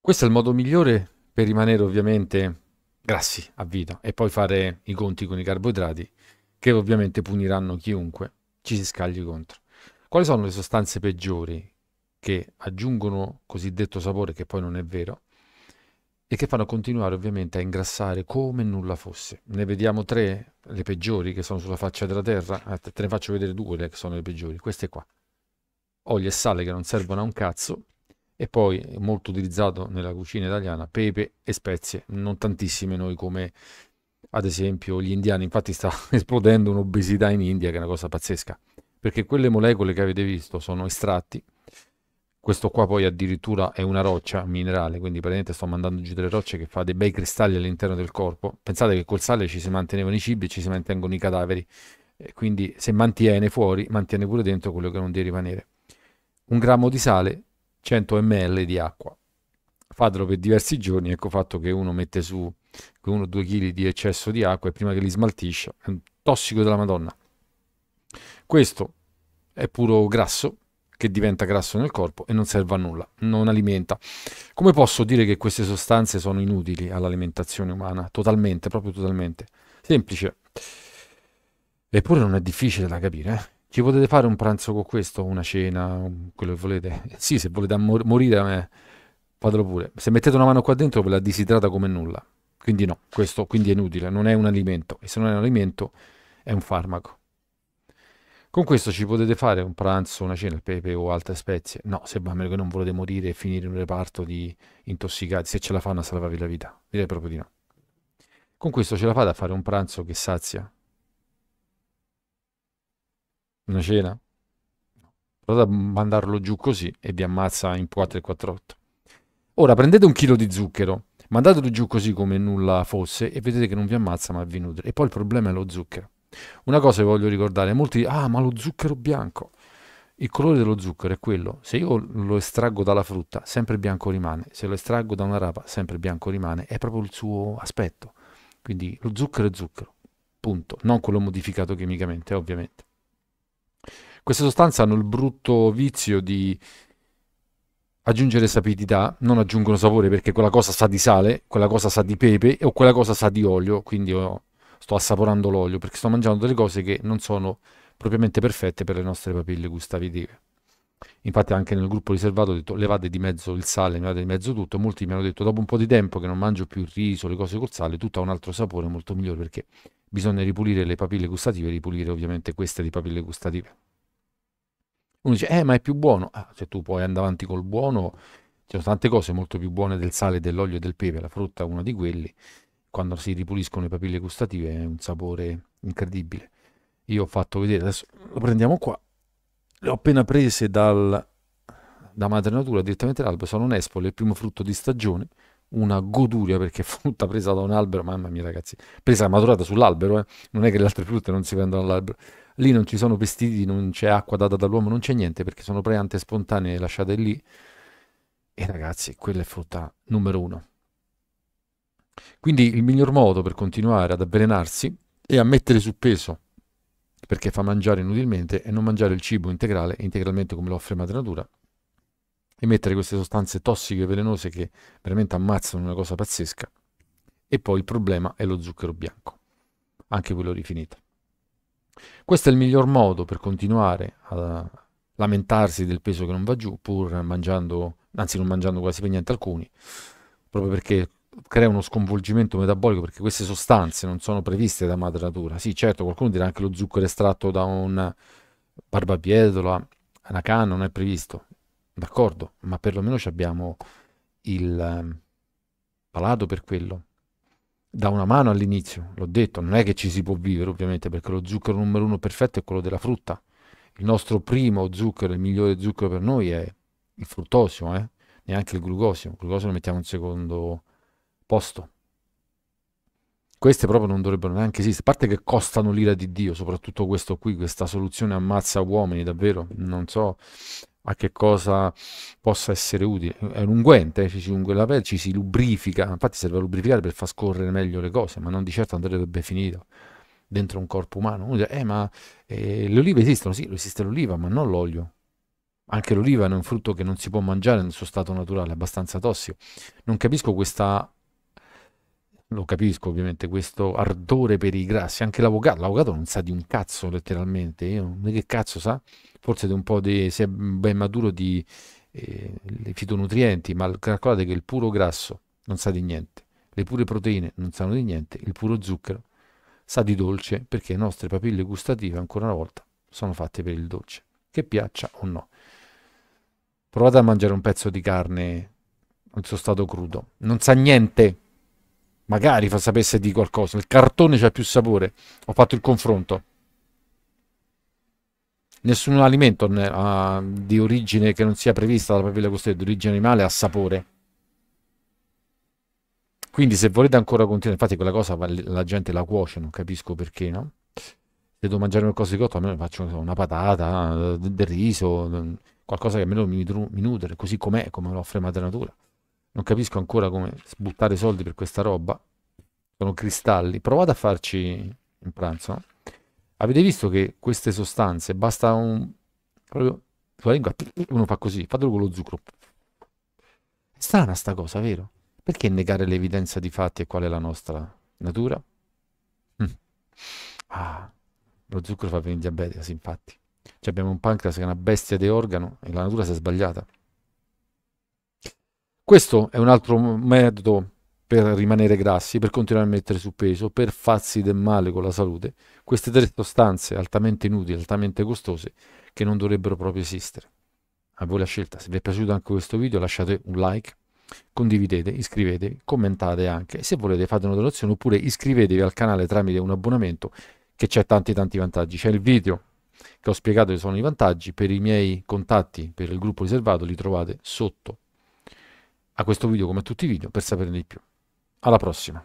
Questo è il modo migliore per rimanere ovviamente grassi a vita e poi fare i conti con i carboidrati che ovviamente puniranno chiunque ci si scagli contro. Quali sono le sostanze peggiori che aggiungono cosiddetto sapore che poi non è vero e che fanno continuare ovviamente a ingrassare come nulla fosse? Ne vediamo tre, le peggiori che sono sulla faccia della terra, te ne faccio vedere due che sono le peggiori, queste qua. Olio e sale che non servono a un cazzo, e poi molto utilizzato nella cucina italiana pepe e spezie, non tantissime noi come ad esempio gli indiani, infatti sta esplodendo un'obesità in India che è una cosa pazzesca, perché quelle molecole che avete visto sono estratti, questo qua poi addirittura è una roccia minerale, quindi praticamente sto mandando giù delle rocce che fa dei bei cristalli all'interno del corpo, pensate che col sale ci si mantenevano i cibi e ci si mantengono i cadaveri, quindi se mantiene fuori, mantiene pure dentro quello che non deve rimanere. Un grammo di sale 100 ml di acqua. Fatelo per diversi giorni, ecco fatto che uno mette su 1-2 kg di eccesso di acqua e prima che li smaltisce è un tossico della Madonna. Questo è puro grasso che diventa grasso nel corpo e non serve a nulla, non alimenta. Come posso dire che queste sostanze sono inutili all'alimentazione umana? Totalmente, proprio totalmente. Semplice. Eppure non è difficile da capire. Eh? ci potete fare un pranzo con questo, una cena, quello che volete. Sì, se volete mor- morire a fatelo pure. Se mettete una mano qua dentro ve la disidrata come nulla. Quindi no, questo quindi è inutile, non è un alimento. E se non è un alimento, è un farmaco. Con questo ci potete fare un pranzo, una cena, il pepe o altre spezie. No, se a meno che non volete morire e finire in un reparto di intossicati, se ce la fanno a salvarvi la vita. Direi proprio di no. Con questo ce la fate a fare un pranzo che sazia, una cena? Provate a mandarlo giù così e vi ammazza in 4 4,48. Ora prendete un chilo di zucchero, mandatelo giù così come nulla fosse e vedete che non vi ammazza ma vi nutre. E poi il problema è lo zucchero. Una cosa che voglio ricordare, molti ah ma lo zucchero bianco. Il colore dello zucchero è quello, se io lo estraggo dalla frutta sempre bianco rimane, se lo estraggo da una rapa sempre bianco rimane, è proprio il suo aspetto. Quindi lo zucchero è zucchero, punto, non quello modificato chimicamente, ovviamente. Queste sostanze hanno il brutto vizio di aggiungere sapidità, non aggiungono sapore perché quella cosa sa di sale, quella cosa sa di pepe o quella cosa sa di olio, quindi oh, sto assaporando l'olio perché sto mangiando delle cose che non sono propriamente perfette per le nostre papille gustative. Infatti anche nel gruppo riservato ho detto levate di mezzo il sale, levate di mezzo tutto, molti mi hanno detto dopo un po' di tempo che non mangio più il riso, le cose col sale, tutto ha un altro sapore molto migliore perché bisogna ripulire le papille gustative ripulire ovviamente queste di papille gustative. Uno dice, eh ma è più buono. Ah, se tu puoi andare avanti col buono, ci sono tante cose molto più buone del sale, dell'olio e del pepe, la frutta è una di quelli. Quando si ripuliscono le papille gustative è un sapore incredibile. Io ho fatto vedere, adesso lo prendiamo qua, le ho appena prese dal, da madre natura direttamente dall'albero, sono un espole, il primo frutto di stagione, una goduria perché frutta presa da un albero, mamma mia ragazzi, presa maturata sull'albero, eh? non è che le altre frutte non si prendono dall'albero. Lì non ci sono pesticidi, non c'è acqua data dall'uomo, non c'è niente perché sono preante spontanee lasciate lì. E ragazzi, quella è frutta numero uno. Quindi il miglior modo per continuare ad avvelenarsi è a mettere su peso perché fa mangiare inutilmente e non mangiare il cibo integrale integralmente come lo offre madre natura emettere queste sostanze tossiche e velenose che veramente ammazzano una cosa pazzesca. E poi il problema è lo zucchero bianco, anche quello rifinito. Questo è il miglior modo per continuare a lamentarsi del peso che non va giù, pur mangiando, anzi non mangiando quasi per niente alcuni, proprio perché crea uno sconvolgimento metabolico perché queste sostanze non sono previste da madre natura. Sì, certo, qualcuno dirà anche lo zucchero estratto da un barbabietola, una canna, non è previsto d'accordo, ma perlomeno abbiamo il ehm, palato per quello. Da una mano all'inizio, l'ho detto, non è che ci si può vivere ovviamente perché lo zucchero numero uno perfetto è quello della frutta. Il nostro primo zucchero, il migliore zucchero per noi è il fruttosio, eh? neanche il glucosio. Il glucosio lo mettiamo in secondo posto. Queste proprio non dovrebbero neanche esistere, a parte che costano l'ira di Dio, soprattutto questo qui, questa soluzione ammazza uomini, davvero, non so a che cosa possa essere utile. È un unguente, ci si ungue la pelle, ci si lubrifica, infatti serve a lubrificare per far scorrere meglio le cose, ma non di certo andrebbe finito dentro un corpo umano. Uno dice, eh ma eh, le olive esistono, sì, esiste l'oliva, ma non l'olio. Anche l'oliva è un frutto che non si può mangiare nel suo stato naturale, è abbastanza tossico. Non capisco questa lo capisco ovviamente, questo ardore per i grassi, anche l'avvocato, l'avvocato non sa di un cazzo letteralmente, io, che cazzo sa? Forse di un po' di, se è ben maturo di eh, fitonutrienti, ma calcolate che il puro grasso non sa di niente, le pure proteine non sanno di niente, il puro zucchero sa di dolce perché le nostre papille gustative, ancora una volta, sono fatte per il dolce, che piaccia o no. Provate a mangiare un pezzo di carne in suo stato crudo, non sa niente magari fa sapesse di qualcosa. Il cartone c'ha più sapore. Ho fatto il confronto. Nessun alimento uh, di origine che non sia prevista dalla papilla costituita di origine animale ha sapore. Quindi se volete ancora continuare, infatti quella cosa la gente la cuoce, non capisco perché, no? Se devo mangiare qualcosa di cotto, almeno faccio una patata, eh, del riso, qualcosa che almeno mi, mi nutre, così com'è, come lo offre madre natura. Non capisco ancora come sbuttare soldi per questa roba. Sono cristalli. Provate a farci in pranzo. Avete visto che queste sostanze, basta un... proprio sulla lingua, uno fa così, fatelo con lo zucchero. È strana sta cosa, vero? Perché negare l'evidenza di fatti e qual è la nostra natura? Mm. Ah, lo zucchero fa venire diabete, sì, infatti. Cioè abbiamo un pancreas che è una bestia di organo e la natura si è sbagliata. Questo è un altro metodo per rimanere grassi, per continuare a mettere su peso, per farsi del male con la salute. Queste tre sostanze altamente inutili, altamente costose, che non dovrebbero proprio esistere. A voi la scelta. Se vi è piaciuto anche questo video lasciate un like, condividete, iscrivete, commentate anche. Se volete fate una donazione oppure iscrivetevi al canale tramite un abbonamento che c'è tanti tanti vantaggi. C'è il video che ho spiegato che sono i vantaggi, per i miei contatti, per il gruppo riservato li trovate sotto a questo video come a tutti i video per saperne di più. Alla prossima!